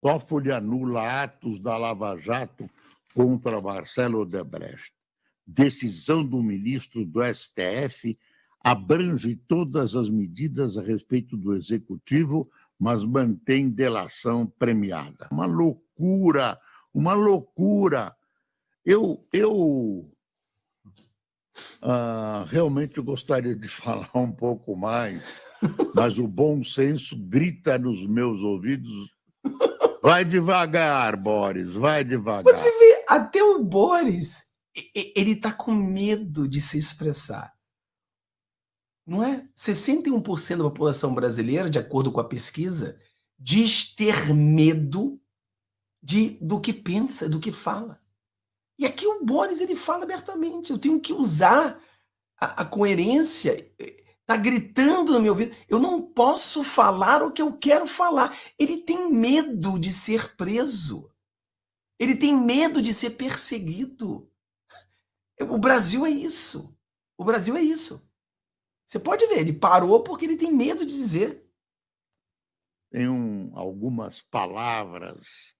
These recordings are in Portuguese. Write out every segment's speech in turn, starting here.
Toffoli anula atos da Lava Jato contra Marcelo Odebrecht. Decisão do ministro do STF abrange todas as medidas a respeito do executivo, mas mantém delação premiada. Uma loucura, uma loucura. Eu, eu ah, realmente gostaria de falar um pouco mais, mas o bom senso grita nos meus ouvidos Vai devagar, Boris, vai devagar. Você vê, até o Boris, ele tá com medo de se expressar. Não é? 61% da população brasileira, de acordo com a pesquisa, diz ter medo de, do que pensa, do que fala. E aqui o Boris ele fala abertamente. Eu tenho que usar a, a coerência Está gritando no meu ouvido. Eu não posso falar o que eu quero falar. Ele tem medo de ser preso. Ele tem medo de ser perseguido. O Brasil é isso. O Brasil é isso. Você pode ver, ele parou porque ele tem medo de dizer. Tem um, algumas palavras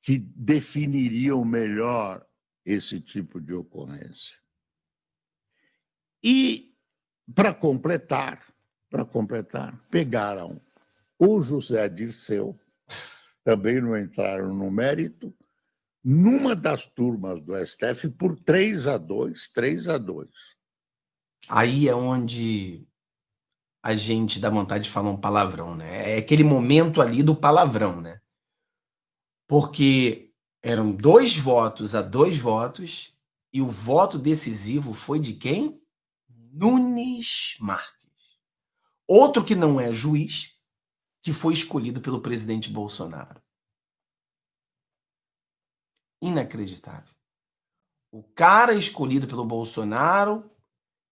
que definiriam melhor esse tipo de ocorrência. E, para completar, para completar, pegaram o José Dirceu, também não entraram no mérito, numa das turmas do STF por 3 a 2, 3 a 2. Aí é onde a gente dá vontade de falar um palavrão, né? É aquele momento ali do palavrão, né? Porque eram dois votos a dois votos e o voto decisivo foi de quem? Nunes Marques. Outro que não é juiz, que foi escolhido pelo presidente Bolsonaro. Inacreditável. O cara escolhido pelo Bolsonaro,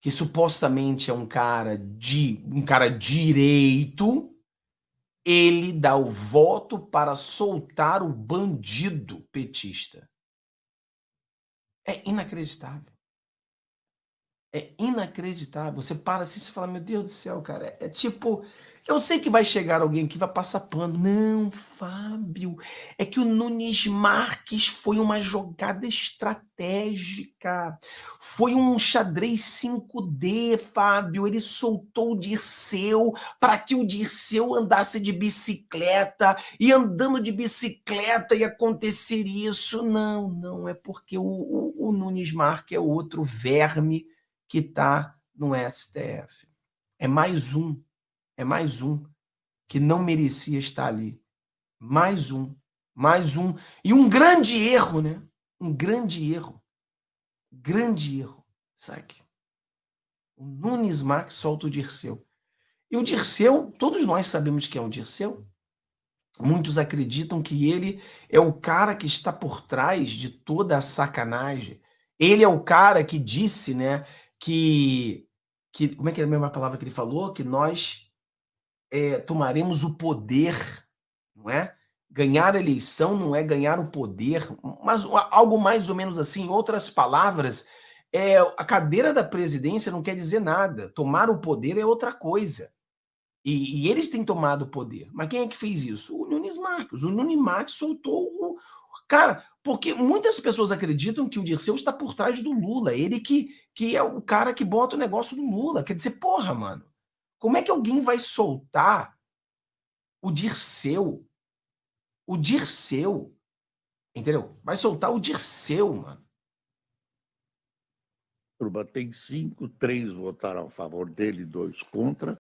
que supostamente é um cara de um cara direito, ele dá o voto para soltar o bandido petista. É inacreditável. É inacreditável. Você para assim e fala: Meu Deus do céu, cara. É tipo. Eu sei que vai chegar alguém que vai passar pano. Não, Fábio. É que o Nunes Marques foi uma jogada estratégica. Foi um xadrez 5D, Fábio. Ele soltou o Dirceu para que o Dirceu andasse de bicicleta. E andando de bicicleta ia acontecer isso. Não, não. É porque o, o, o Nunes Marques é outro verme que está no STF. É mais um, é mais um que não merecia estar ali. Mais um, mais um. E um grande erro, né? Um grande erro. Grande erro, sabe? O Nunes Max solta o Dirceu. E o Dirceu, todos nós sabemos que é o Dirceu. Muitos acreditam que ele é o cara que está por trás de toda a sacanagem. Ele é o cara que disse, né, que, que como é que é a mesma palavra que ele falou? Que nós é, tomaremos o poder, não é? Ganhar a eleição não é ganhar o poder, mas algo mais ou menos assim, em outras palavras, é, a cadeira da presidência não quer dizer nada. Tomar o poder é outra coisa. E, e eles têm tomado o poder. Mas quem é que fez isso? O Nunes Marques. O Nunes Marques soltou o. Cara, porque muitas pessoas acreditam que o Dirceu está por trás do Lula, ele que, que é o cara que bota o negócio do Lula. Quer dizer, porra, mano, como é que alguém vai soltar o Dirceu? O Dirceu, entendeu? Vai soltar o Dirceu, mano. Turma, tem cinco, três votaram a favor dele, dois contra.